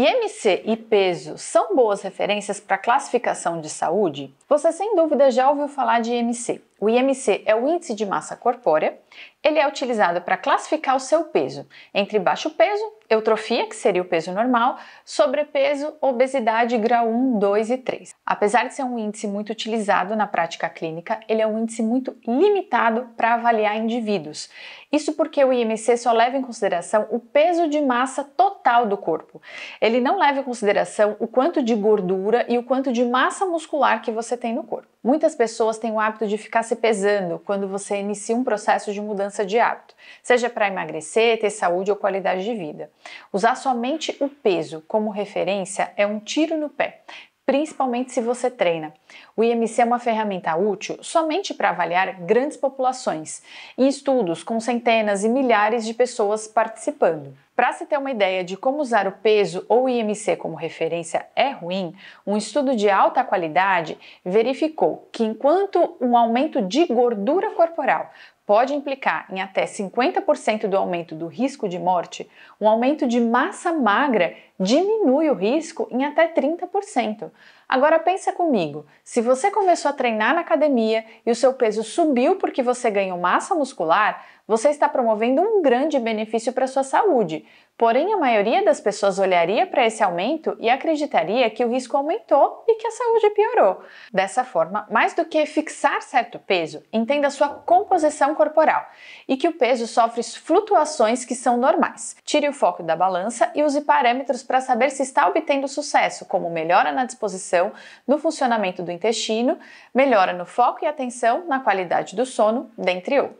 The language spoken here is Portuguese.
IMC e peso são boas referências para classificação de saúde? Você sem dúvida já ouviu falar de IMC. O IMC é o índice de massa corpórea. Ele é utilizado para classificar o seu peso entre baixo peso, eutrofia, que seria o peso normal, sobrepeso, obesidade grau 1, 2 e 3. Apesar de ser um índice muito utilizado na prática clínica, ele é um índice muito limitado para avaliar indivíduos. Isso porque o IMC só leva em consideração o peso de massa total do corpo. Ele não leva em consideração o quanto de gordura e o quanto de massa muscular que você tem no corpo. Muitas pessoas têm o hábito de ficar se pesando quando você inicia um processo de mudança de hábito, seja para emagrecer, ter saúde ou qualidade de vida. Usar somente o peso como referência é um tiro no pé, principalmente se você treina. O IMC é uma ferramenta útil somente para avaliar grandes populações, em estudos com centenas e milhares de pessoas participando. Para se ter uma ideia de como usar o peso ou IMC como referência é ruim, um estudo de alta qualidade verificou que enquanto um aumento de gordura corporal pode implicar em até 50% do aumento do risco de morte, um aumento de massa magra diminui o risco em até 30%. Agora pensa comigo, se você começou a treinar na academia e o seu peso subiu porque você ganhou massa muscular, você está promovendo um grande benefício para sua saúde. Porém, a maioria das pessoas olharia para esse aumento e acreditaria que o risco aumentou e que a saúde piorou. Dessa forma, mais do que fixar certo peso, entenda sua composição corporal e que o peso sofre flutuações que são normais. Tire o foco da balança e use parâmetros para saber se está obtendo sucesso, como melhora na disposição alteração no funcionamento do intestino, melhora no foco e atenção, na qualidade do sono, dentre outros.